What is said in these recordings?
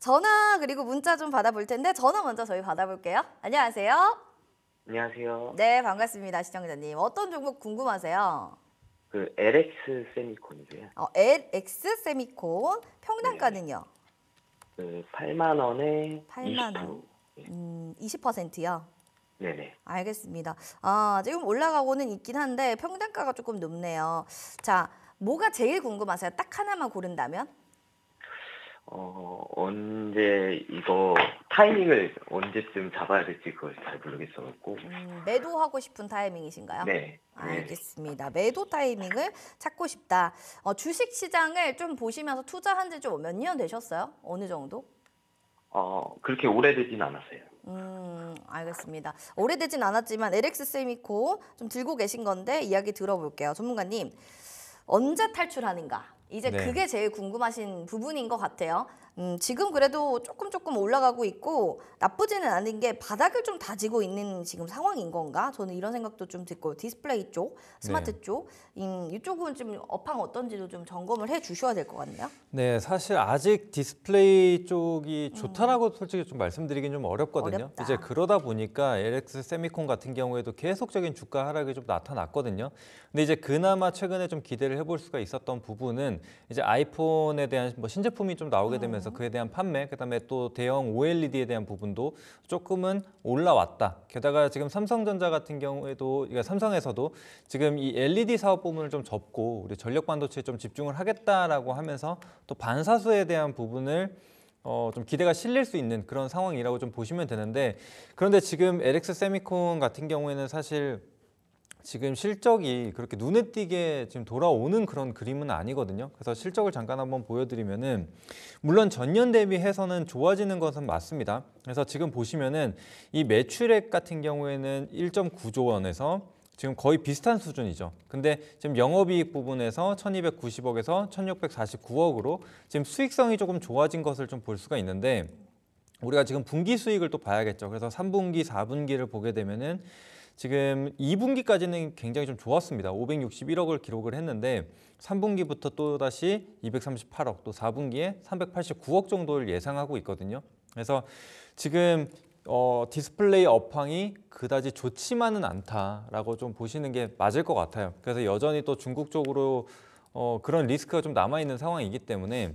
전화 그리고 문자 좀 받아볼 텐데 전화 먼저 저희 받아볼게요. 안녕하세요. 안녕하세요. 네, 반갑습니다. 시청자님. 어떤 종목 궁금하세요? 그 LX 세미콘이세요. 어, LX 세미콘 평단가는요? 네. 그 8만 원에 8만 원. 네. 음, 20%요? 네네. 알겠습니다. 아, 지금 올라가고는 있긴 한데 평단가가 조금 높네요. 자, 뭐가 제일 궁금하세요? 딱 하나만 고른다면? 어, 언제 이거 타이밍을 언제쯤 잡아야 될지 그걸 잘 모르겠어갖고. 음, 매도하고 싶은 타이밍이신가요? 네, 네. 알겠습니다. 매도 타이밍을 찾고 싶다. 어, 주식 시장을 좀 보시면서 투자한 지좀몇년 되셨어요? 어느 정도? 어, 그렇게 오래되진 않았어요. 음, 알겠습니다. 오래되진 않았지만 LX 세미코 좀 들고 계신 건데 이야기 들어볼게요. 전문가님, 언제 탈출하는가? 이제 네. 그게 제일 궁금하신 부분인 것 같아요. 음, 지금 그래도 조금 조금 올라가고 있고 나쁘지는 않은 게 바닥을 좀 다지고 있는 지금 상황인 건가? 저는 이런 생각도 좀 듣고 디스플레이 쪽, 스마트 네. 쪽, 음, 이쪽은 좀 업황 어떤지도 좀 점검을 해 주셔야 될 것 같네요. 네, 사실 아직 디스플레이 쪽이 음. 좋다라고 음. 솔직히 좀 말씀드리긴 좀 어렵거든요. 어렵다. 이제 그러다 보니까 LX 세미콘 같은 경우에도 계속적인 주가 하락이 좀 나타났거든요. 근데 이제 그나마 최근에 좀 기대를 해볼 수가 있었던 부분은 이제 아이폰에 대한 뭐 신제품이 좀 나오게 음. 되면서 그래서 그에 대한 판매, 그다음에 또 대형 OLED에 대한 부분도 조금은 올라왔다. 게다가 지금 삼성전자 같은 경우에도 그러니까 삼성에서도 지금 이 LED 사업 부분을 좀 접고 우리 전력 반도체에 좀 집중을 하겠다라고 하면서 또 반사수에 대한 부분을 어, 좀 기대가 실릴 수 있는 그런 상황이라고 좀 보시면 되는데 그런데 지금 LX 세미콘 같은 경우에는 사실 지금 실적이 그렇게 눈에 띄게 지금 돌아오는 그런 그림은 아니거든요. 그래서 실적을 잠깐 한번 보여드리면은 물론 전년 대비해서는 좋아지는 것은 맞습니다. 그래서 지금 보시면은 이 매출액 같은 경우에는 1.9조 원에서 지금 거의 비슷한 수준이죠. 근데 지금 영업이익 부분에서 1290억에서 1649억으로 지금 수익성이 조금 좋아진 것을 좀 볼 수가 있는데 우리가 지금 분기 수익을 또 봐야겠죠. 그래서 3분기, 4분기를 보게 되면은 지금 2분기까지는 굉장히 좀 좋았습니다. 561억을 기록을 했는데 3분기부터 또다시 238억, 또 4분기에 389억 정도를 예상하고 있거든요. 그래서 지금 어, 디스플레이 업황이 그다지 좋지만은 않다라고 좀 보시는 게 맞을 것 같아요. 그래서 여전히 또 중국 쪽으로 어, 그런 리스크가 좀 남아있는 상황이기 때문에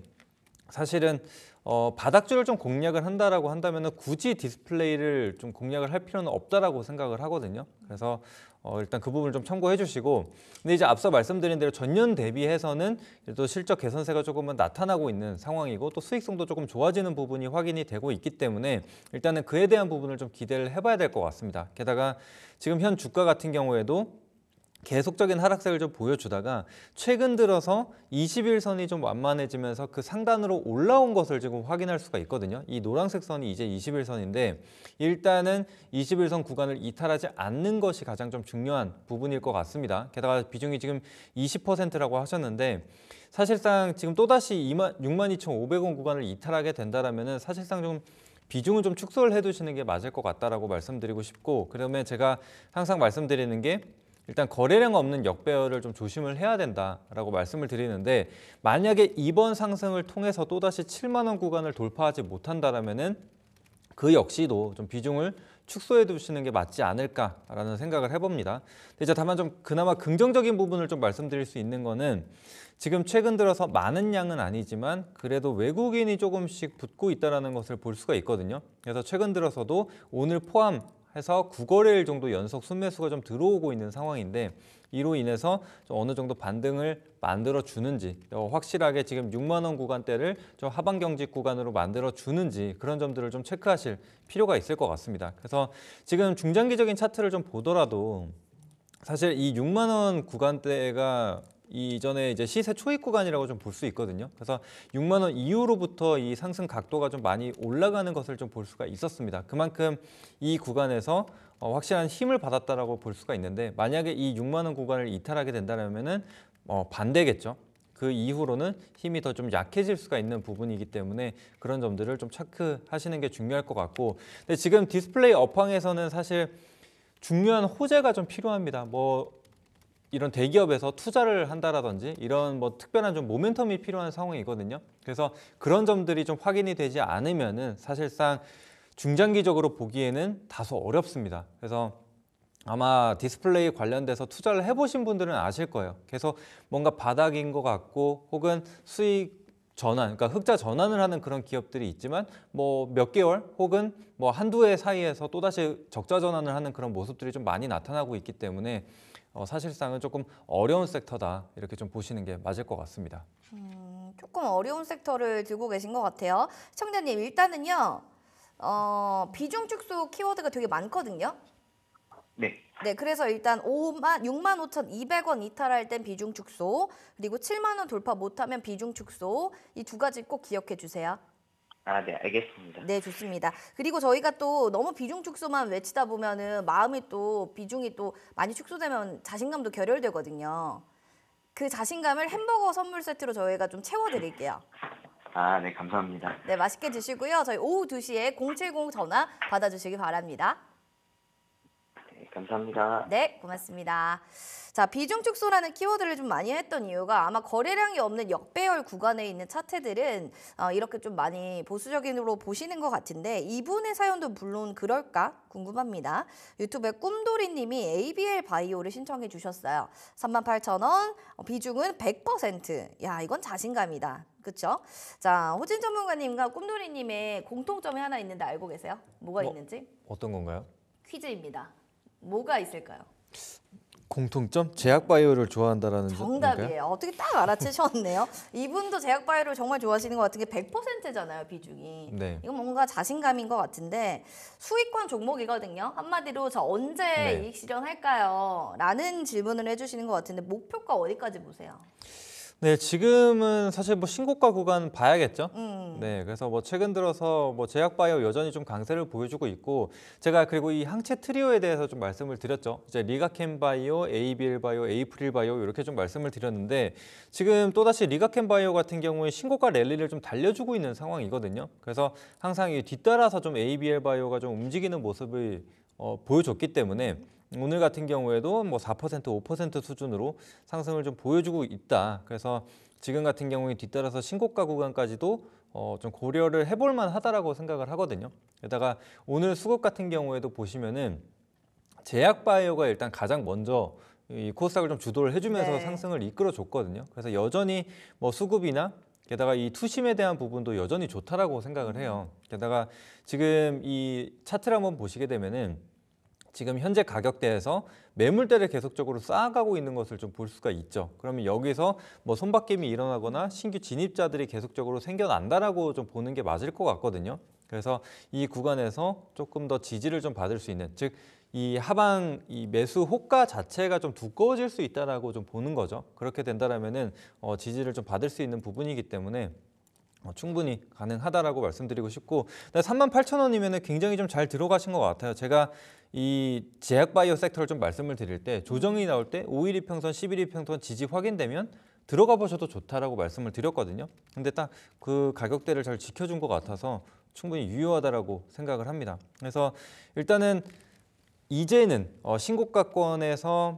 사실은 어, 바닥줄을 좀 공략을 한다라고 한다면 굳이 디스플레이를 좀 공략을 할 필요는 없다라고 생각을 하거든요. 그래서 어, 일단 그 부분을 좀 참고해 주시고 근데 이제 앞서 말씀드린 대로 전년 대비해서는 또 실적 개선세가 조금은 나타나고 있는 상황이고 또 수익성도 조금 좋아지는 부분이 확인이 되고 있기 때문에 일단은 그에 대한 부분을 좀 기대를 해봐야 될 것 같습니다. 게다가 지금 현 주가 같은 경우에도 계속적인 하락세를 좀 보여주다가 최근 들어서 21선이 좀 완만해지면서 그 상단으로 올라온 것을 지금 확인할 수가 있거든요. 이 노란색 선이 이제 21선인데 일단은 21선 구간을 이탈하지 않는 것이 가장 좀 중요한 부분일 것 같습니다. 게다가 비중이 지금 20%라고 하셨는데 사실상 지금 또다시 62,500원 구간을 이탈하게 된다면 라 사실상 좀 비중은 좀 축소를 해두시는 게 맞을 것 같다라고 말씀드리고 싶고 그러면 제가 항상 말씀드리는 게 일단 거래량 없는 역배열을 좀 조심을 해야 된다라고 말씀을 드리는데 만약에 이번 상승을 통해서 또다시 7만 원 구간을 돌파하지 못한다라면은 그 역시도 좀 비중을 축소해 두시는 게 맞지 않을까라는 생각을 해봅니다. 이제 다만 좀 그나마 긍정적인 부분을 좀 말씀드릴 수 있는 거는 지금 최근 들어서 많은 양은 아니지만 그래도 외국인이 조금씩 붙고 있다는 것을 볼 수가 있거든요. 그래서 최근 들어서도 오늘 포함 해서 9거래일 정도 연속 순매수가 좀 들어오고 있는 상황인데 이로 인해서 어느 정도 반등을 만들어주는지 어, 확실하게 지금 6만 원 구간대를 좀 하반 경직 구간으로 만들어주는지 그런 점들을 좀 체크하실 필요가 있을 것 같습니다. 그래서 지금 중장기적인 차트를 좀 보더라도 사실 이 6만 원 구간대가 이전에 이제 시세 초입 구간이라고 좀 볼 수 있거든요. 그래서 6만 원 이후로부터 이 상승 각도가 좀 많이 올라가는 것을 좀 볼 수가 있었습니다. 그만큼 이 구간에서 어, 확실한 힘을 받았다라고 볼 수가 있는데 만약에 이 6만 원 구간을 이탈하게 된다면은 어, 반대겠죠. 그 이후로는 힘이 더 좀 약해질 수가 있는 부분이기 때문에 그런 점들을 좀 체크하시는 게 중요할 것 같고 근데 지금 디스플레이 업황에서는 사실 중요한 호재가 좀 필요합니다. 뭐 이런 대기업에서 투자를 한다라든지 이런 뭐 특별한 좀 모멘텀이 필요한 상황이거든요. 그래서 그런 점들이 좀 확인이 되지 않으면은 사실상 중장기적으로 보기에는 다소 어렵습니다. 그래서 아마 디스플레이 관련돼서 투자를 해보신 분들은 아실 거예요. 그래서 뭔가 바닥인 것 같고 혹은 수익 전환, 그러니까 흑자 전환을 하는 그런 기업들이 있지만 뭐 몇 개월 혹은 뭐 한두 해 사이에서 또다시 적자 전환을 하는 그런 모습들이 좀 많이 나타나고 있기 때문에 어, 사실상은 조금 어려운 섹터다 이렇게 좀 보시는 게 맞을 것 같습니다. 음, 조금 어려운 섹터를 들고 계신 것 같아요. 청자님 일단은요 어, 비중 축소 키워드가 되게 많거든요. 네. 네, 그래서 일단 5만 6만 5,200원 이탈할 땐 비중 축소, 그리고 7만 원 돌파 못하면 비중 축소 이 두 가지 꼭 기억해 주세요. 아, 네, 알겠습니다. 네, 좋습니다. 그리고 저희가 또 너무 비중 축소만 외치다 보면은 마음이 또 비중이 또 많이 축소되면 자신감도 결여되거든요. 그 자신감을 햄버거 선물 세트로 저희가 좀 채워드릴게요. 아, 네, 감사합니다. 네, 맛있게 드시고요. 저희 오후 2시에 070 전화 받아주시기 바랍니다. 감사합니다. 네, 고맙습니다. 자, 비중 축소라는 키워드를 좀 많이 했던 이유가 아마 거래량이 없는 역배열 구간에 있는 차트들은 어, 이렇게 좀 많이 보수적으로 보시는 것 같은데 이분의 사연도 물론 그럴까 궁금합니다. 유튜브에 꿈돌이님이 ABL 바이오를 신청해 주셨어요. 38,000원, 어, 비중은 100%. 야, 이건 자신감이다. 그렇 자, 호진 전문가님과 꿈돌이님의 공통점이 하나 있는데 알고 계세요? 뭐가 뭐, 있는지? 어떤 건가요? 퀴즈입니다. 뭐가 있을까요? 공통점? 제약바이오를 좋아한다라는 정답이에요. 건가요? 어떻게 딱 알아채셨네요. 이분도 제약바이오를 정말 좋아하시는 것 같은 게 100%잖아요, 비중이. 네. 이건 뭔가 자신감인 것 같은데 수익권 종목이거든요. 한마디로 저 언제 네. 이익 실현할까요? 라는 질문을 해주시는 것 같은데 목표가 어디까지 보세요? 네, 지금은 사실 뭐 신고가 구간 봐야겠죠. 음. 네, 그래서 뭐 최근 들어서 뭐 제약바이오 여전히 좀 강세를 보여주고 있고 제가 그리고 이 항체 트리오에 대해서 좀 말씀을 드렸죠. 이제 리가켄바이오, 에이빌바이오, 에이프릴바이오 이렇게 좀 말씀을 드렸는데 지금 또다시 리가켄바이오 같은 경우에 신고가 랠리를 좀 달려주고 있는 상황이거든요. 그래서 항상 이 뒤따라서 좀 에이빌바이오가 좀 움직이는 모습을 어, 보여줬기 때문에 오늘 같은 경우에도 뭐4% 5% 수준으로 상승을 좀 보여주고 있다. 그래서 지금 같은 경우에 뒤따라서 신고가 구간까지도 어, 좀 고려를 해볼 만하다라고 생각을 하거든요. 게다가 오늘 수급 같은 경우에도 보시면은 제약바이오가 일단 가장 먼저 이 코스닥을 좀 주도를 해주면서 네. 상승을 이끌어줬거든요. 그래서 여전히 뭐 수급이나 게다가 이 투심에 대한 부분도 여전히 좋다라고 생각을 해요. 게다가 지금 이 차트를 한번 보시게 되면은 지금 현재 가격대에서 매물대를 계속적으로 쌓아가고 있는 것을 좀 볼 수가 있죠. 그러면 여기서 뭐 손바뀜이 일어나거나 신규 진입자들이 계속적으로 생겨난다라고 좀 보는 게 맞을 것 같거든요. 그래서 이 구간에서 조금 더 지지를 좀 받을 수 있는 즉 이 하방 이 매수 호가 자체가 좀 두꺼워질 수 있다라고 좀 보는 거죠. 그렇게 된다라면은 어 지지를 좀 받을 수 있는 부분이기 때문에 어, 충분히 가능하다라고 말씀드리고 싶고 3만 8천 원이면 굉장히 좀 잘 들어가신 것 같아요. 제가 이 제약 바이오 섹터를 좀 말씀을 드릴 때 조정이 나올 때 5일 이평선 11일 이평선 지지 확인되면 들어가 보셔도 좋다라고 말씀을 드렸거든요. 근데 딱 그 가격대를 잘 지켜준 것 같아서 충분히 유효하다라고 생각을 합니다. 그래서 일단은 이제는 어, 신고가권에서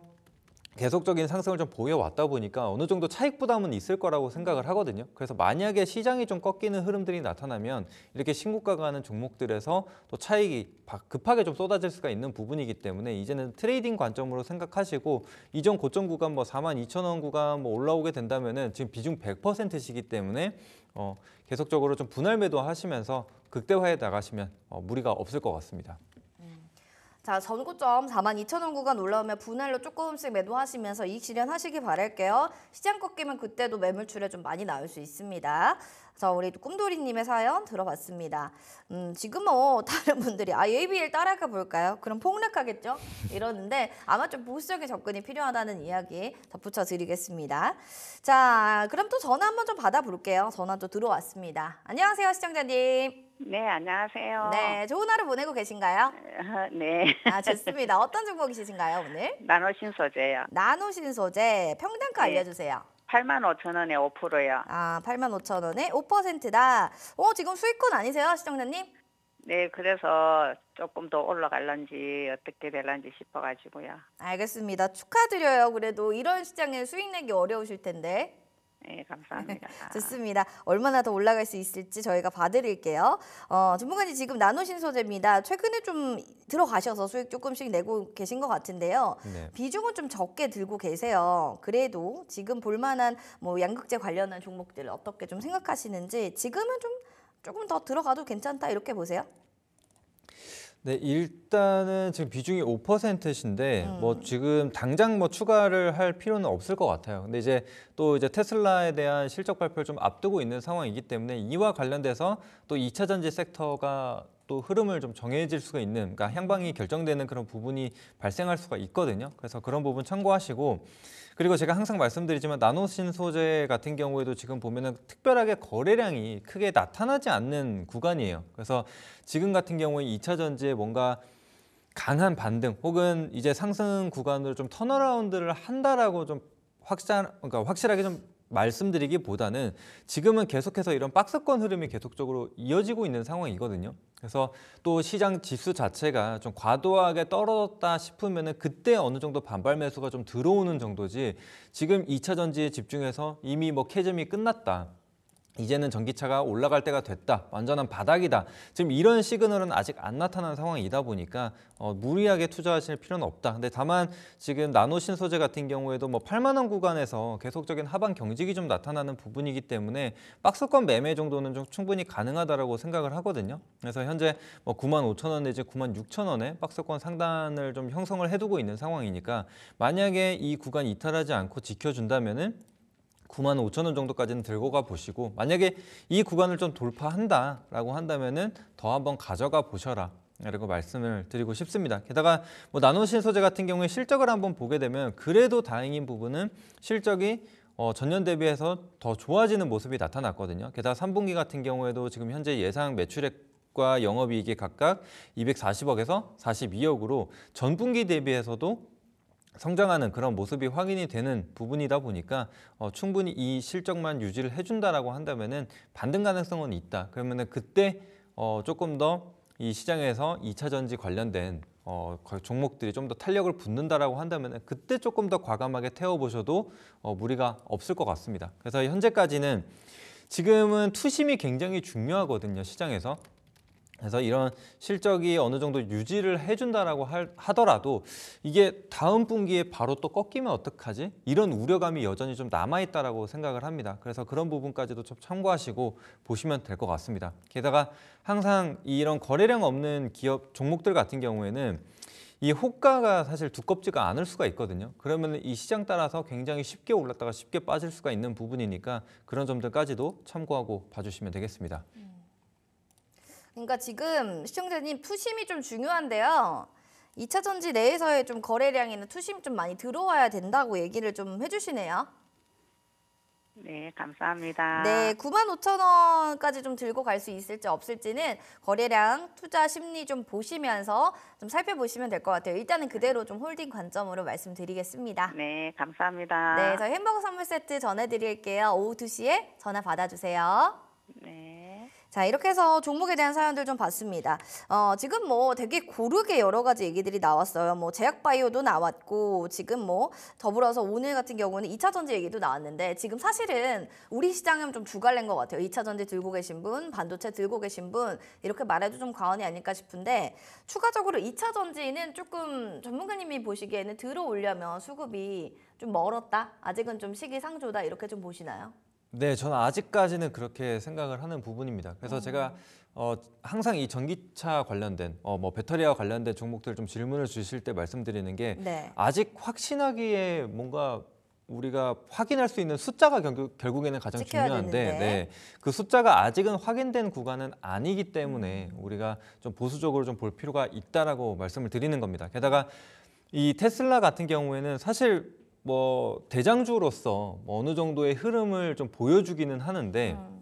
계속적인 상승을 좀 보여왔다 보니까 어느 정도 차익 부담은 있을 거라고 생각을 하거든요. 그래서 만약에 시장이 좀 꺾이는 흐름들이 나타나면 이렇게 신고가가 는 종목들에서 또 차익이 급하게 좀 쏟아질 수가 있는 부분이기 때문에 이제는 트레이딩 관점으로 생각하시고 이전 고점 구간 뭐 4만 2천 원 구간 뭐 올라오게 된다면은 지금 비중 100%시기 때문에 어 계속적으로 좀 분할 매도 하시면서 극대화해 나가시면 어 무리가 없을 것 같습니다. 자, 전고점 42,000원 구간 올라오면 분할로 조금씩 매도하시면서 이익 실현하시기 바랄게요. 시장 꺾이면 그때도 매물출에 좀 많이 나올 수 있습니다. 자, 우리 꿈돌이님의 사연 들어봤습니다. 음, 지금 뭐 다른 분들이 아 ABL 따라가 볼까요? 그럼 폭락하겠죠? 이러는데 아마 좀 보수적인 접근이 필요하다는 이야기 덧붙여 드리겠습니다. 자, 그럼 또 전화 한번 좀 받아볼게요. 전화 또 들어왔습니다. 안녕하세요, 시청자님. 네, 안녕하세요. 네, 좋은 하루 보내고 계신가요? 네. 아, 좋습니다. 어떤 정보 계신가요, 오늘? 나노신 소재요. 나노신 소재, 평단가 네. 알려주세요. 85,000원에 5야 아, 8 5 0원에 5%다. 어, 지금 수익권 아니세요, 시청자님? 네, 그래서 조금 더 올라갈런지 어떻게 될런지 싶어가지고요. 알겠습니다. 축하드려요. 그래도 이런 시장에 수익 내기 어려우실 텐데. 네, 감사합니다. 좋습니다. 얼마나 더 올라갈 수 있을지 저희가 봐드릴게요. 어, 전문가님 지금 나노신 소재입니다. 최근에 좀 들어가셔서 수익 조금씩 내고 계신 것 같은데요. 네. 비중은 좀 적게 들고 계세요. 그래도 지금 볼만한 뭐 양극재 관련한 종목들 을 어떻게 좀 생각하시는지 지금은 좀 조금 더 들어가도 괜찮다 이렇게 보세요. 네, 일단은 지금 비중이 5%신데 음. 뭐 지금 당장 뭐 추가를 할 필요는 없을 것 같아요. 근데 이제 또 이제 테슬라에 대한 실적 발표를 좀 앞두고 있는 상황이기 때문에 이와 관련돼서 또2차 전지 섹터가 또 흐름을 좀 정해질 수가 있는 그러니까 향방이 음. 결정되는 그런 부분이 발생할 수가 있거든요. 그래서 그런 부분 참고하시고 그리고 제가 항상 말씀드리지만 나노신 소재 같은 경우에도 지금 보면은 특별하게 거래량이 크게 나타나지 않는 구간이에요. 그래서 지금 같은 경우에 2차 전지에 뭔가 강한 반등 혹은 이제 상승 구간으로 좀 턴어라운드를 한다라고 좀 확산 그러니까 확실하게 좀 말씀드리기보다는 지금은 계속해서 이런 박스권 흐름이 계속적으로 이어지고 있는 상황이거든요. 그래서 또 시장 지수 자체가 좀 과도하게 떨어졌다 싶으면 그때 어느 정도 반발 매수가 좀 들어오는 정도지 지금 2차 전지에 집중해서 이미 뭐 캐즘이 끝났다. 이제는 전기차가 올라갈 때가 됐다. 완전한 바닥이다. 지금 이런 시그널은 아직 안 나타난 상황이다 보니까 어, 무리하게 투자하실 필요는 없다. 근데 다만 지금 나노 신소재 같은 경우에도 뭐 8만 원 구간에서 계속적인 하반 경직이 좀 나타나는 부분이기 때문에 박스권 매매 정도는 좀 충분히 가능하다라고 생각을 하거든요. 그래서 현재 뭐 9만 5천 원 내지 9만 6천 원에 박스권 상단을 좀 형성을 해두고 있는 상황이니까 만약에 이 구간 이탈하지 않고 지켜준다면은 9만 5천 원 정도까지는 들고 가 보시고 만약에 이 구간을 좀 돌파한다라고 한다면은 더 한번 가져가 보셔라. 라고 말씀을 드리고 싶습니다. 게다가 뭐 나노신 소재 같은 경우에 실적을 한번 보게 되면 그래도 다행인 부분은 실적이 어, 전년 대비해서 더 좋아지는 모습이 나타났거든요. 게다가 3분기 같은 경우에도 지금 현재 예상 매출액 과 영업이익이 각각 240억에서 42억으로 전분기 대비해서도 성장하는 그런 모습이 확인이 되는 부분이다 보니까 어, 충분히 이 실적만 유지를 해준다라고 한다면은 반등 가능성은 있다. 그러면은 그때 어, 조금 더 이 시장에서 2차 전지 관련된 어, 종목들이 좀 더 탄력을 붙는다라고 한다면 그때 조금 더 과감하게 태워보셔도 어, 무리가 없을 것 같습니다. 그래서 현재까지는 지금은 투심이 굉장히 중요하거든요, 시장에서. 그래서 이런 실적이 어느 정도 유지를 해준다라고 하더라도 이게 다음 분기에 바로 또 꺾이면 어떡하지? 이런 우려감이 여전히 좀 남아있다라고 생각을 합니다. 그래서 그런 부분까지도 좀 참고하시고 보시면 될 것 같습니다. 게다가 항상 이런 거래량 없는 기업 종목들 같은 경우에는 이 호가가 사실 두껍지가 않을 수가 있거든요. 그러면 이 시장 따라서 굉장히 쉽게 올랐다가 쉽게 빠질 수가 있는 부분이니까 그런 점들까지도 참고하고 봐주시면 되겠습니다. 음. 그러니까 지금 시청자님 푸심이 좀 중요한데요. 2차 전지 내에서의 좀 거래량이나 투심 좀 많이 들어와야 된다고 얘기를 좀 해주시네요. 네, 감사합니다. 네, 9만 5천 원까지 좀 들고 갈 수 있을지 없을지는 거래량, 투자 심리 좀 보시면서 좀 살펴보시면 될 것 같아요. 일단은 그대로 좀 홀딩 관점으로 말씀드리겠습니다. 네, 감사합니다. 네, 저희 햄버거 선물 세트 전해드릴게요. 오후 2시에 전화 받아주세요. 네. 자 이렇게 해서 종목에 대한 사연들 좀 봤습니다. 어, 지금 뭐 되게 고르게 여러 가지 얘기들이 나왔어요. 뭐 제약바이오도 나왔고 지금 뭐 더불어서 오늘 같은 경우는 2차전지 얘기도 나왔는데 지금 사실은 우리 시장은 좀 주갈랜 것 같아요. 2차전지 들고 계신 분, 반도체 들고 계신 분 이렇게 말해도 좀 과언이 아닐까 싶은데 추가적으로 2차전지는 조금 전문가님이 보시기에는 들어오려면 수급이 좀 멀었다? 아직은 좀 시기상조다 이렇게 좀 보시나요? 네, 저는 아직까지는 그렇게 생각을 하는 부분입니다. 그래서 어. 제가 어, 항상 이 전기차 관련된 어, 뭐 배터리와 관련된 종목들 좀 질문을 주실 때 말씀드리는 게 네. 아직 확신하기에 뭔가 우리가 확인할 수 있는 숫자가 결국, 에는 가장 중요한데 네. 그 숫자가 아직은 확인된 구간은 아니기 때문에 음. 우리가 좀 보수적으로 좀 볼 필요가 있다라고 말씀을 드리는 겁니다. 게다가 이 테슬라 같은 경우에는 사실 뭐 대장주로서 뭐 어느 정도의 흐름을 좀 보여주기는 하는데 음.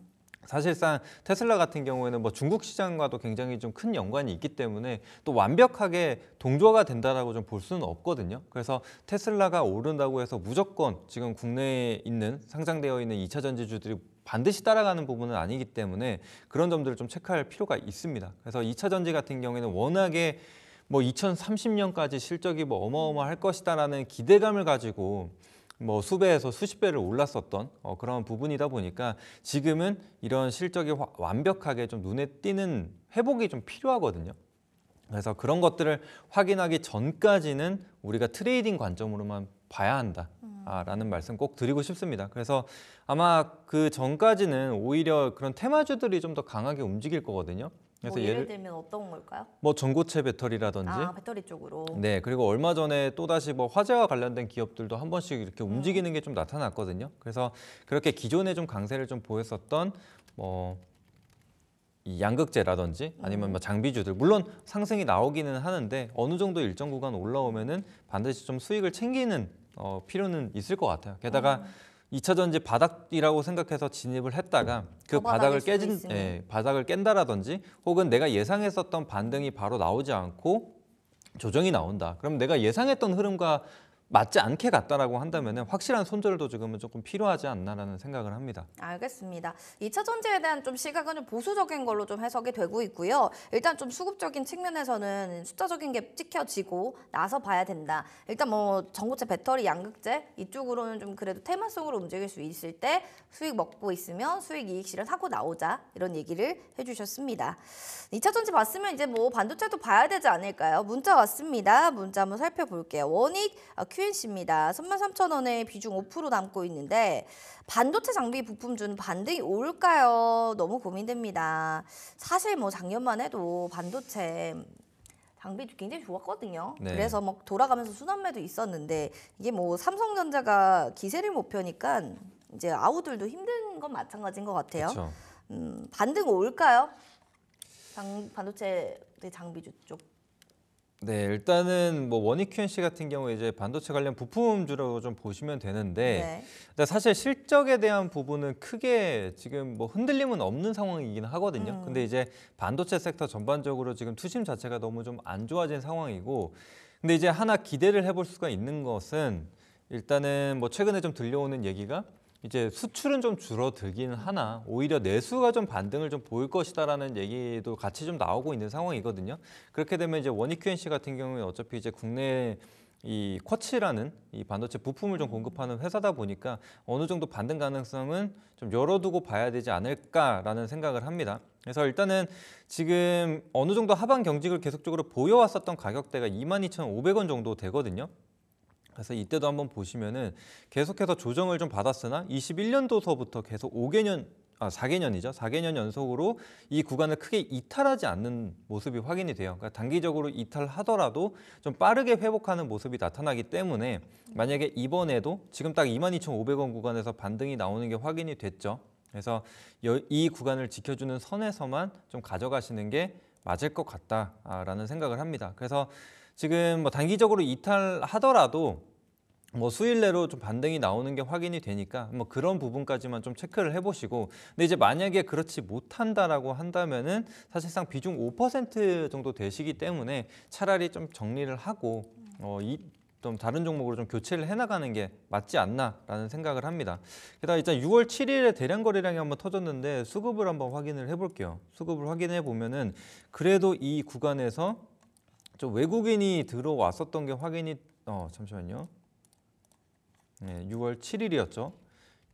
사실상 테슬라 같은 경우에는 뭐 중국 시장과도 굉장히 좀 큰 연관이 있기 때문에 또 완벽하게 동조가 된다라고 좀 볼 수는 없거든요. 그래서 테슬라가 오른다고 해서 무조건 지금 국내에 있는 상장되어 있는 2차 전지주들이 반드시 따라가는 부분은 아니기 때문에 그런 점들을 좀 체크할 필요가 있습니다. 그래서 2차 전지 같은 경우에는 워낙에 뭐 2030년까지 실적이 뭐 어마어마할 것이다라는 기대감을 가지고 뭐 수배에서 수십 배를 올랐었던 어, 그런 부분이다 보니까 지금은 이런 실적이 화, 완벽하게 좀 눈에 띄는 회복이 좀 필요하거든요. 그래서 그런 것들을 확인하기 전까지는 우리가 트레이딩 관점으로만 봐야 한다라는 말씀 꼭 드리고 싶습니다. 그래서 아마 그 전까지는 오히려 그런 테마주들이 좀 더 강하게 움직일 거거든요. 뭐 그래서 뭐 예를, 들면 어떤 걸까요? 뭐 전고체 배터리라든지 아, 배터리 쪽으로. 네, 그리고 얼마 전에 또 다시 뭐 화재와 관련된 기업들도 한 번씩 이렇게 음. 움직이는 게 좀 나타났거든요. 그래서 그렇게 기존에 좀 강세를 좀 보였었던 뭐 이 양극재라든지 아니면 음. 뭐 장비주들 물론 상승이 나오기는 하는데 어느 정도 일정 구간 올라오면은 반드시 좀 수익을 챙기는 어, 필요는 있을 것 같아요. 게다가 음. 2차 전지 바닥이라고 생각해서 진입을 했다가 그 바닥을 깨진 예, 바닥을 깬다라든지 혹은 내가 예상했었던 반등이 바로 나오지 않고 조정이 나온다. 그럼 내가 예상했던 흐름과 맞지 않게 갔다라고 한다면 확실한 손절도 지금은 조금 필요하지 않나라는 생각을 합니다. 알겠습니다. 2차 전지에 대한 좀 시각은 좀 보수적인 걸로 좀 해석이 되고 있고요. 일단 좀 수급적인 측면에서는 숫자적인 게 찍혀지고 나서 봐야 된다. 일단 뭐 전고체 배터리 양극재 이쪽으로는 좀 그래도 테마성으로 움직일 수 있을 때 수익 먹고 있으면 수익 이익 실현 하고 나오자 이런 얘기를 해주셨습니다. 2차 전지 봤으면 이제 뭐 반도체도 봐야 되지 않을까요? 문자 왔습니다. 문자 한번 살펴볼게요. 원익 어, QNC입니다. 3 3 0 0 0원의 비중 5% 남고 있는데 반도체 장비 부품주는 반등이 올까요? 너무 고민됩니다. 사실 뭐 작년만 해도 반도체 장비도 굉장히 좋았거든요. 네. 그래서 막 돌아가면서 순환매도 있었는데 이게 뭐 삼성전자가 기세를 못 펴니까 이제 아우들도 힘든 건 마찬가지인 것 같아요. 그쵸. 음, 반등 올까요? 장, 반도체 장비주 쪽. 네, 일단은 뭐 원익현 씨 같은 경우에 이제 반도체 관련 부품주라고 좀 보시면 되는데 네. 사실 실적에 대한 부분은 크게 지금 뭐 흔들림은 없는 상황이긴 하거든요. 음. 근데 이제 반도체 섹터 전반적으로 지금 투심 자체가 너무 좀 안 좋아진 상황이고 근데 이제 하나 기대를 해볼 수가 있는 것은 일단은 뭐 최근에 좀 들려오는 얘기가 이제 수출은 좀 줄어들긴 하나 오히려 내수가 좀 반등을 좀 보일 것이다라는 얘기도 같이 좀 나오고 있는 상황이거든요. 그렇게 되면 이제 원익 QNC 같은 경우에 어차피 이제 국내 이 쿼츠라는 이 반도체 부품을 좀 공급하는 회사다 보니까 어느 정도 반등 가능성은 좀 열어두고 봐야 되지 않을까라는 생각을 합니다. 그래서 일단은 지금 어느 정도 하반 경직을 계속적으로 보여왔었던 가격대가 22,500원 정도 되거든요. 그래서 이때도 한번 보시면은 계속해서 조정을 좀 받았으나 21년도서부터 계속 5개년 아, 4개년이죠. 4개년 연속으로 이 구간을 크게 이탈하지 않는 모습이 확인이 돼요. 그러니까 단기적으로 이탈하더라도 좀 빠르게 회복하는 모습이 나타나기 때문에 만약에 이번에도 지금 딱 22,500원 구간에서 반등이 나오는 게 확인이 됐죠. 그래서 이 구간을 지켜주는 선에서만 좀 가져가시는 게 맞을 것 같다라는 생각을 합니다. 그래서 지금 뭐 단기적으로 이탈하더라도 뭐 수일 내로 좀 반등이 나오는 게 확인이 되니까 뭐 그런 부분까지만 좀 체크를 해보시고 근데 이제 만약에 그렇지 못한다라고 한다면은 사실상 비중 5% 정도 되시기 때문에 차라리 좀 정리를 하고 어, 이, 좀 다른 종목으로 좀 교체를 해나가는 게 맞지 않나라는 생각을 합니다. 게다가 일단 6월 7일에 대량 거래량이 한번 터졌는데 수급을 한번 확인을 해볼게요. 수급을 확인해 보면은 그래도 이 구간에서 저 외국인이 들어왔었던 게 확인이 어 잠시만요. 네, 6월 7일이었죠.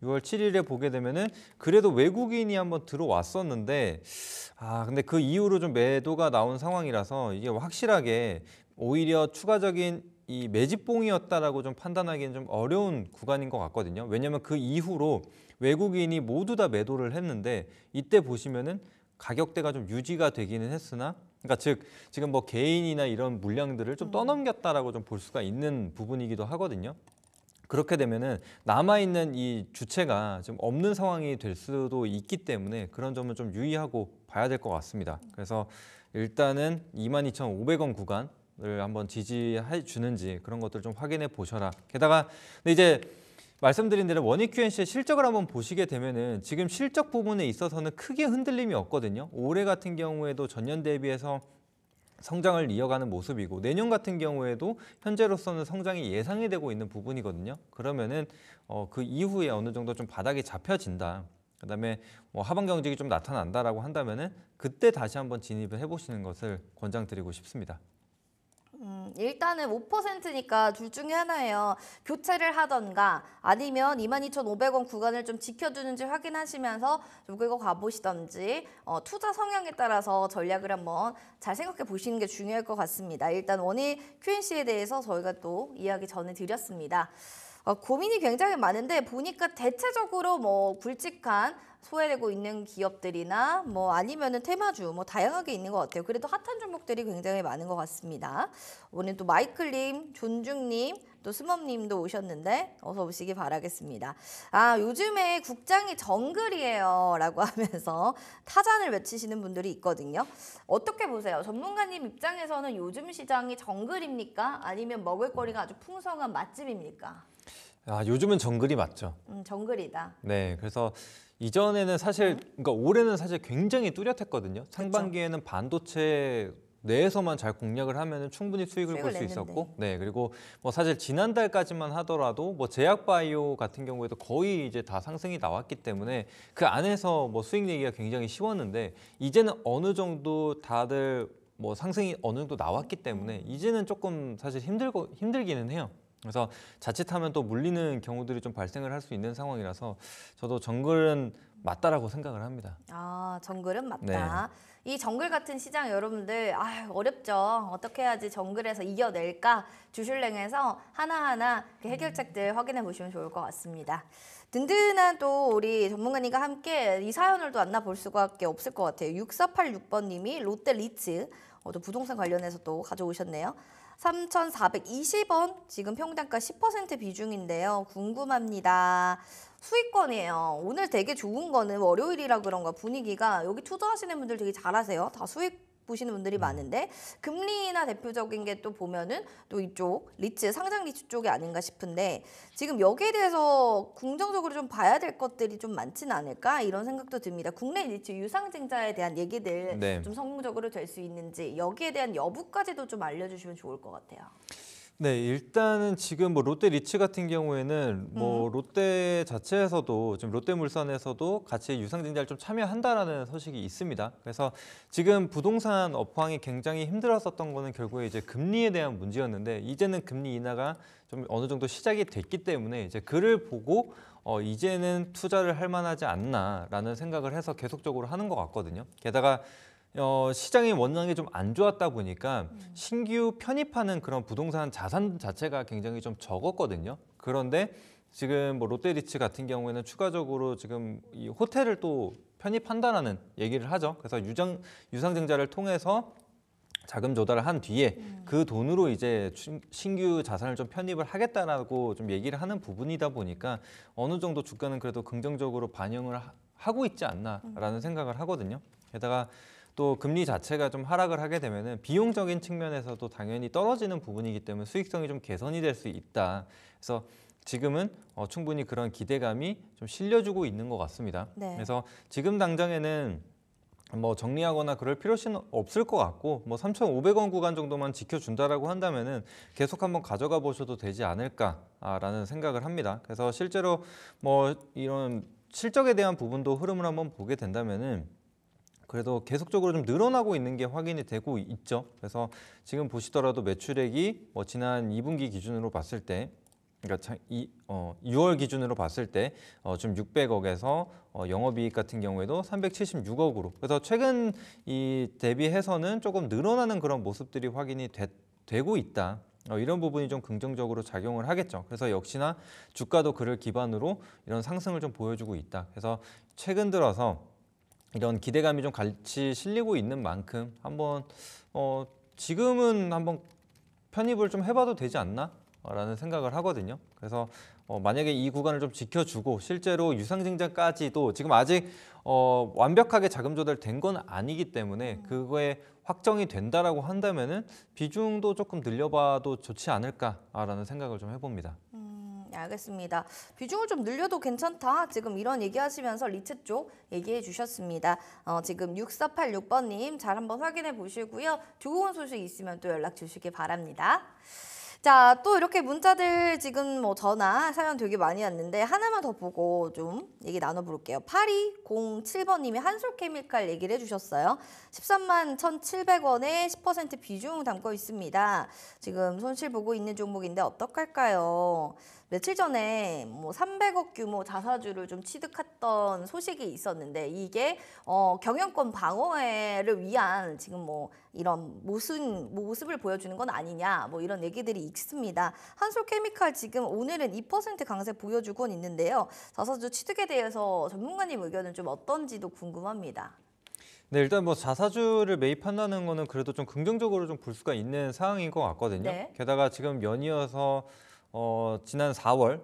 6월 7일에 보게 되면은 그래도 외국인이 한번 들어왔었는데 아 근데 그 이후로 좀 매도가 나온 상황이라서 이게 확실하게 오히려 추가적인 이 매집봉이었다라고 좀 판단하기는 좀 어려운 구간인 것 같거든요. 왜냐하면 그 이후로 외국인이 모두 다 매도를 했는데 이때 보시면은 가격대가 좀 유지가 되기는 했으나 그러니까 즉 지금 뭐 개인이나 이런 물량들을 좀 음. 떠넘겼다라고 좀 볼 수가 있는 부분이기도 하거든요. 그렇게 되면은 남아 있는 이 주체가 좀 없는 상황이 될 수도 있기 때문에 그런 점은 좀 유의하고 봐야 될 것 같습니다. 그래서 일단은 22,500원 구간을 한번 지지해 주는지 그런 것들 을좀 확인해 보셔라. 게다가 근데 이제 말씀드린 대로 원익 QNC의 실적을 한번 보시게 되면은 지금 실적 부분에 있어서는 크게 흔들림이 없거든요. 올해 같은 경우에도 전년 대비해서 성장을 이어가는 모습이고 내년 같은 경우에도 현재로서는 성장이 예상이 되고 있는 부분이거든요. 그러면은 어, 그 이후에 어느 정도 좀 바닥이 잡혀진다. 그다음에 뭐 하반 경직이 좀 나타난다라고 한다면은 그때 다시 한번 진입을 해보시는 것을 권장드리고 싶습니다. 음, 일단은 5%니까 둘 중에 하나예요. 교체를 하던가 아니면 22,500원 구간을 좀 지켜주는지 확인하시면서 좀 끌고 가보시던지 어, 투자 성향에 따라서 전략을 한번 잘 생각해 보시는 게 중요할 것 같습니다. 일단 원희 QNC에 대해서 저희가 또 이야기 전해드렸습니다. 어, 고민이 굉장히 많은데 보니까 대체적으로 뭐 굵직한 소외되고 있는 기업들이나 뭐 아니면은 테마주 뭐 다양하게 있는 것 같아요. 그래도 핫한 종목들이 굉장히 많은 것 같습니다. 오늘 또 마이클님, 존중님, 또 스멈님도 오셨는데 어서 오시기 바라겠습니다. 아 요즘에 국장이 정글이에요 라고 하면서 타잔을 외치시는 분들이 있거든요. 어떻게 보세요? 전문가님 입장에서는 요즘 시장이 정글입니까? 아니면 먹을거리가 아주 풍성한 맛집입니까? 아 요즘은 정글이 맞죠. 음, 정글이다. 네, 그래서 이전에는 사실 네. 그러니까 올해는 사실 굉장히 뚜렷했거든요. 상반기에는 반도체 내에서만 잘 공략을 하면 충분히 수익을 볼 수 있었고, 네 그리고 뭐 사실 지난달까지만 하더라도 뭐 제약바이오 같은 경우에도 거의 이제 다 상승이 나왔기 때문에 그 안에서 뭐 수익 내기가 굉장히 쉬웠는데 이제는 어느 정도 다들 뭐 상승이 어느 정도 나왔기 때문에 음. 이제는 조금 사실 힘들고 힘들기는 해요. 그래서 자칫하면 또 물리는 경우들이 좀 발생을 할 수 있는 상황이라서 저도 정글은 맞다라고 생각을 합니다. 아, 정글은 맞다. 네. 이 정글 같은 시장 여러분들 아 어렵죠. 어떻게 해야지 정글에서 이겨낼까? 주슐랭에서 하나하나 해결책들 음. 확인해 보시면 좋을 것 같습니다. 든든한 또 우리 전문가님과 함께 이 사연을 또 만나볼 수밖에 없을 것 같아요. 6486번님이 롯데 리츠 어, 또 부동산 관련해서 또 가져오셨네요. 3,420원 지금 평당가 10% 비중인데요. 궁금합니다. 수익권이에요. 오늘 되게 좋은 거는 월요일이라 그런가 분위기가 여기 투자하시는 분들 되게 잘하세요. 다 수익 보시는 분들이 음. 많은데 금리나 대표적인 게 또 보면은 또 이쪽 리츠 상장 리츠 쪽이 아닌가 싶은데 지금 여기에 대해서 긍정적으로 좀 봐야 될 것들이 좀 많진 않을까 이런 생각도 듭니다. 국내 리츠 유상증자에 대한 얘기들 네. 좀 성공적으로 될 수 있는지 여기에 대한 여부까지도 좀 알려주시면 좋을 것 같아요. 네, 일단은 지금 뭐 롯데 리츠 같은 경우에는 뭐 음. 롯데 자체에서도 지금 롯데물산에서도 같이 유상증자를 좀 참여한다라는 소식이 있습니다. 그래서 지금 부동산 업황이 굉장히 힘들었었던 거는 결국에 이제 금리에 대한 문제였는데 이제는 금리 인하가 좀 어느 정도 시작이 됐기 때문에 이제 그를 보고 어 이제는 투자를 할 만하지 않나라는 생각을 해서 계속적으로 하는 것 같거든요. 게다가 어, 시장의원낙이좀 안 좋았다 보니까 음. 신규 편입하는 그런 부동산 자산 자체가 굉장히 좀 적었거든요. 그런데 지금 뭐 롯데리츠 같은 경우에는 추가적으로 지금 이 호텔을 또 편입한다라는 얘기를 하죠. 그래서 유장 유상증자를 통해서 자금 조달을 한 뒤에 음. 그 돈으로 이제 신규 자산을 좀 편입을 하겠다라고 좀 얘기를 하는 부분이다 보니까 어느 정도 주가는 그래도 긍정적으로 반영을 하고 있지 않나라는 음. 생각을 하거든요. 게다가 또 금리 자체가 좀 하락을 하게 되면 비용적인 측면에서도 당연히 떨어지는 부분이기 때문에 수익성이 좀 개선이 될 수 있다. 그래서 지금은 어, 충분히 그런 기대감이 좀 실려주고 있는 것 같습니다. 네. 그래서 지금 당장에는 뭐 정리하거나 그럴 필요는 없을 것 같고 뭐 3,500원 구간 정도만 지켜준다라고 한다면은 계속 한번 가져가 보셔도 되지 않을까라는 생각을 합니다. 그래서 실제로 뭐 이런 실적에 대한 부분도 흐름을 한번 보게 된다면은 그래도 계속적으로 좀 늘어나고 있는 게 확인이 되고 있죠. 그래서 지금 보시더라도 매출액이 뭐 지난 2분기 기준으로 봤을 때 그러니까 이, 어, 6월 기준으로 봤을 때좀 600억에서 어, 어, 영업이익 같은 경우에도 376억으로 그래서 최근 이 대비해서는 조금 늘어나는 그런 모습들이 확인이 되, 되고 있다. 어, 이런 부분이 좀 긍정적으로 작용을 하겠죠. 그래서 역시나 주가도 그를 기반으로 이런 상승을 좀 보여주고 있다. 그래서 최근 들어서 이런 기대감이 좀 같이 실리고 있는 만큼 한번 어, 지금은 한번 편입을 좀 해봐도 되지 않나? 라는 생각을 하거든요. 그래서 어, 만약에 이 구간을 좀 지켜주고 실제로 유상증자까지도 지금 아직 어, 완벽하게 자금 조달된 건 아니기 때문에 음. 그거에 확정이 된다라고 한다면 비중도 조금 늘려봐도 좋지 않을까라는 생각을 좀 해봅니다. 음. 네, 알겠습니다. 비중을 좀 늘려도 괜찮다. 지금 이런 얘기하시면서 리츠 쪽 얘기해 주셨습니다. 어, 지금 6486번님 잘 한번 확인해 보시고요. 좋은 소식 있으면 또 연락 주시기 바랍니다. 자, 또 이렇게 문자들 지금 뭐 전화 사연 되게 많이 왔는데 하나만 더 보고 좀 얘기 나눠볼게요. 파리 0 7번님이 한솔케미칼 얘기를 해주셨어요. 13만 1,700원에 10% 비중 담고 있습니다. 지금 손실 보고 있는 종목인데 어떡할까요? 며칠 전에 뭐 300억 규모 자사주를 좀 취득했던 소식이 있었는데 이게 어 경영권 방어회를 위한 지금 뭐 이런 모순 모습을 보여주는 건 아니냐 뭐 이런 얘기들이 있습니다. 한솔케미칼 지금 오늘은 2% 강세 보여주곤 있는데요. 자사주 취득에 대해서 전문가님 의견은 좀 어떤지도 궁금합니다. 네, 일단 뭐 자사주를 매입한다는 거는 그래도 좀 긍정적으로 좀 볼 수가 있는 상황인 것 같거든요. 네. 게다가 지금 연이어서 어, 지난 4월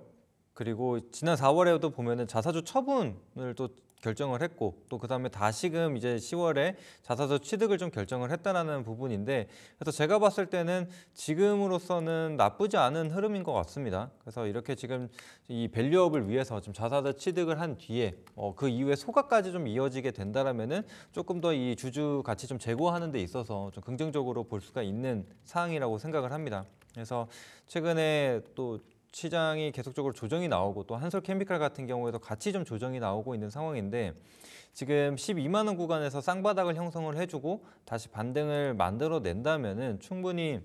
그리고 지난 4월에도 보면은 자사주 처분을 또 결정을 했고 또 그다음에 다시금 이제 10월에 자사주 취득을 좀 결정을 했다라는 부분인데 그래서 제가 봤을 때는 지금으로서는 나쁘지 않은 흐름인 것 같습니다. 그래서 이렇게 지금 이 밸류업을 위해서 지 자사주 취득을 한 뒤에 어, 그 이후에 소각까지좀 이어지게 된다라면은 조금 더 이 주주 가치 좀 제고하는 데 있어서 좀 긍정적으로 볼 수가 있는 사항이라고 생각을 합니다. 그래서 최근에 또 시장이 계속적으로 조정이 나오고 또 한솔 케미칼 같은 경우에도 같이 좀 조정이 나오고 있는 상황인데 지금 12만 원 구간에서 쌍바닥을 형성을 해주고 다시 반등을 만들어낸다면 은 충분히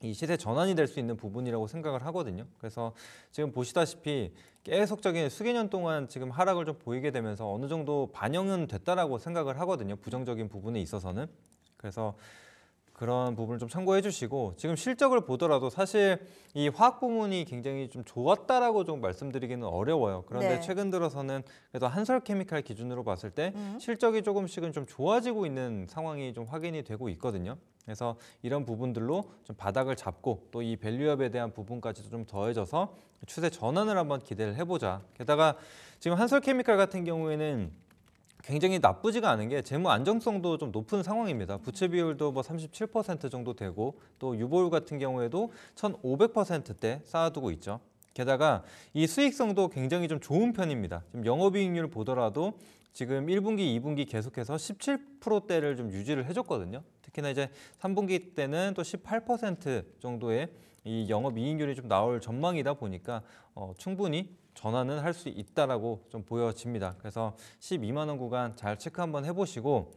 이 시세 전환이 될 수 있는 부분이라고 생각을 하거든요. 그래서 지금 보시다시피 계속적인 수개년 동안 지금 하락을 좀 보이게 되면서 어느 정도 반영은 됐다라고 생각을 하거든요. 부정적인 부분에 있어서는. 그래서 그런 부분을 좀 참고해 주시고 지금 실적을 보더라도 사실 이 화학 부문이 굉장히 좀 좋았다라고 좀 말씀드리기는 어려워요. 그런데 네. 최근 들어서는 그래도 한설 케미칼 기준으로 봤을 때 음. 실적이 조금씩은 좀 좋아지고 있는 상황이 좀 확인이 되고 있거든요. 그래서 이런 부분들로 좀 바닥을 잡고 또 이 밸류업에 대한 부분까지도 좀 더해져서 추세 전환을 한번 기대를 해보자. 게다가 지금 한솔케미칼 같은 경우에는 굉장히 나쁘지가 않은 게 재무 안정성도 좀 높은 상황입니다. 부채 비율도 뭐 37% 정도 되고 또 유보율 같은 경우에도 1,500%대 쌓아두고 있죠. 게다가 이 수익성도 굉장히 좀 좋은 편입니다. 지금 영업이익률 보더라도 지금 1분기, 2분기 계속해서 17%대를 좀 유지를 해줬거든요. 특히나 이제 3분기 때는 또 18% 정도의 이 영업이익률이 좀 나올 전망이다 보니까 어, 충분히 전환은 할 수 있다라고 좀 보여집니다. 그래서 12만 원 구간 잘 체크 한번 해보시고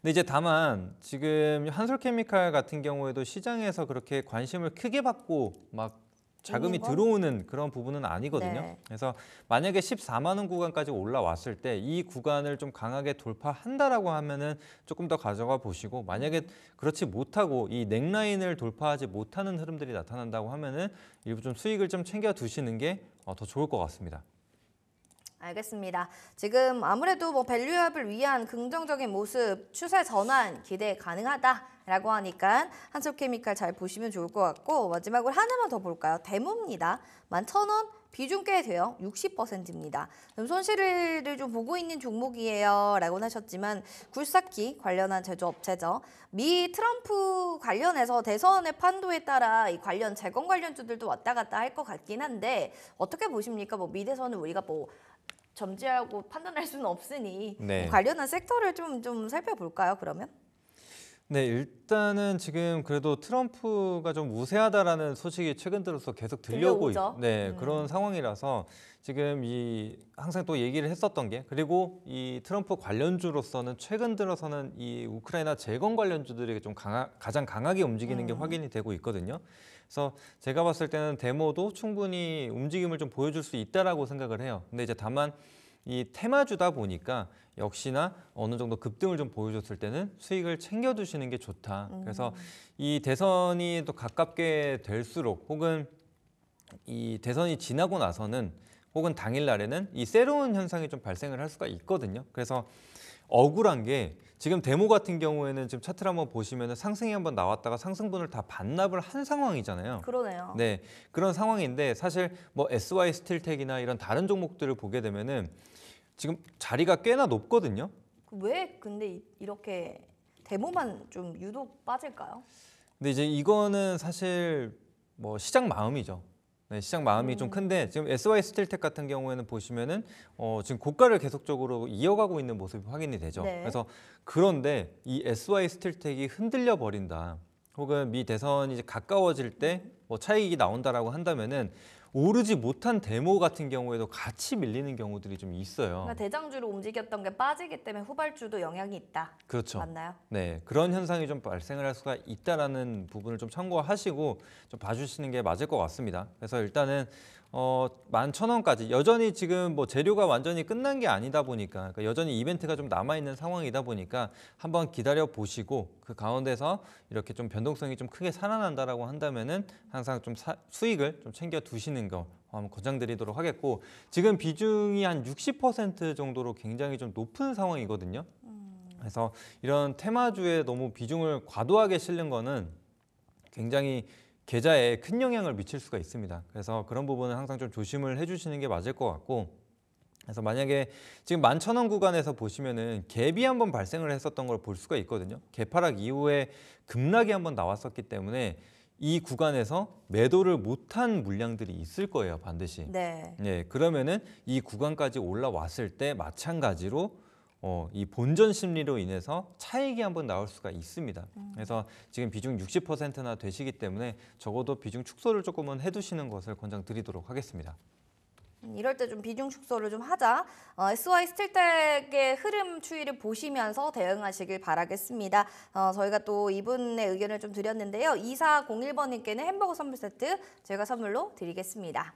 근데 이제 다만 지금 한솔케미칼 같은 경우에도 시장에서 그렇게 관심을 크게 받고 막 자금이 들어오는 그런 부분은 아니거든요. 네. 그래서 만약에 14만 원 구간까지 올라왔을 때 이 구간을 좀 강하게 돌파한다라고 하면은 조금 더 가져가 보시고 만약에 그렇지 못하고 이 넥라인을 돌파하지 못하는 흐름들이 나타난다고 하면은 일부 좀 수익을 좀 챙겨 두시는 게 어, 더 좋을 것 같습니다. 알겠습니다. 지금 아무래도 뭐 밸류업을 위한 긍정적인 모습, 추세 전환 기대 가능하다라고 하니까 한솔케미칼 잘 보시면 좋을 것 같고 마지막으로 하나만 더 볼까요? 데모입니다. 1 1원 비중 꽤 돼요. 60%입니다. 그럼 손실을 좀 보고 있는 종목이에요. 라고 하셨지만 굴삭기 관련한 제조업체죠. 미 트럼프 관련해서 대선의 판도에 따라 이 관련 재건 관련주들도 왔다 갔다 할 것 같긴 한데 어떻게 보십니까? 뭐 미대선은 우리가 뭐 점지하고 판단할 수는 없으니 네. 관련한 섹터를 좀, 좀 살펴볼까요, 그러면? 네, 일단은 지금 그래도 트럼프가 좀 우세하다라는 소식이 최근 들어서 계속 들려오고 있, 죠 네, 음. 그런 상황이라서 지금 이 항상 또 얘기를 했었던 게 그리고 이 트럼프 관련주로서는 최근 들어서는 이 우크라이나 재건 관련주들이 좀 강하, 가장 강하게 움직이는 음. 게 확인이 되고 있거든요. 그래서 제가 봤을 때는 데모도 충분히 움직임을 좀 보여줄 수 있다라고 생각을 해요. 근데 이제 다만 이 테마주다 보니까 역시나 어느 정도 급등을 좀 보여줬을 때는 수익을 챙겨두시는 게 좋다. 음. 그래서 이 대선이 또 가깝게 될수록 혹은 이 대선이 지나고 나서는 혹은 당일 날에는 이 새로운 현상이 좀 발생을 할 수가 있거든요. 그래서 억울한 게 지금 데모 같은 경우에는 지금 차트를 한번 보시면 상승이 한번 나왔다가 상승분을 다 반납을 한 상황이잖아요. 그러네요. 네, 그런 상황인데 사실 뭐 SY 스틸텍이나 이런 다른 종목들을 보게 되면은 지금 자리가 꽤나 높거든요. 왜 근데 이렇게 데모만 좀 유독 빠질까요? 근데 이제 이거는 사실 뭐 시장 마음이죠. 네, 시장 마음이 음. 좀 큰데 지금 SY 스틸텍 같은 경우에는 보시면은 어, 지금 고가를 계속적으로 이어가고 있는 모습이 확인이 되죠. 네. 그래서 그런데 이 SY 스틸텍이 흔들려 버린다. 혹은 미 대선이 이제 가까워질 때뭐 차익이 나온다라고 한다면은 오르지 못한 데모 같은 경우에도 같이 밀리는 경우들이 좀 있어요. 그러니까 대장주로 움직였던 게 빠지기 때문에 후발주도 영향이 있다. 그렇죠. 맞나요? 네, 그런 현상이 좀 발생을 할 수가 있다라는 부분을 좀 참고하시고 좀 봐주시는 게 맞을 것 같습니다. 그래서 일단은 어, 만 천원까지 여전히 지금 뭐 재료가 완전히 끝난 게 아니다 보니까 그러니까 여전히 이벤트가 좀 남아있는 상황이다 보니까 한번 기다려 보시고 그 가운데서 이렇게 좀 변동성이 좀 크게 살아난다라고 한다면은 항상 좀 사, 수익을 좀 챙겨 두시는 거 한번 권장드리도록 하겠고 지금 비중이 한 60% 정도로 굉장히 좀 높은 상황이거든요. 음. 그래서 이런 테마주에 너무 비중을 과도하게 실는 거는 굉장히 계좌에 큰 영향을 미칠 수가 있습니다. 그래서 그런 부분은 항상 좀 조심을 해주시는 게 맞을 것 같고 그래서 만약에 지금 만천원 구간에서 보시면은 갭이 한 번 발생을 했었던 걸 볼 수가 있거든요. 개파락 이후에 급락이 한 번 나왔었기 때문에 이 구간에서 매도를 못한 물량들이 있을 거예요, 반드시. 네. 네. 그러면은 이 구간까지 올라왔을 때 마찬가지로 어, 이 본전 심리로 인해서 차익이 한번 나올 수가 있습니다. 음. 그래서 지금 비중 60%나 되시기 때문에 적어도 비중 축소를 조금은 해두시는 것을 권장드리도록 하겠습니다. 음, 이럴 때 좀 비중 축소를 좀 하자. 어, SY 스틸텍의 흐름 추이를 보시면서 대응하시길 바라겠습니다. 어, 저희가 또 이분의 의견을 좀 드렸는데요. 2401번님께는 햄버거 선물 세트 저가 선물로 드리겠습니다.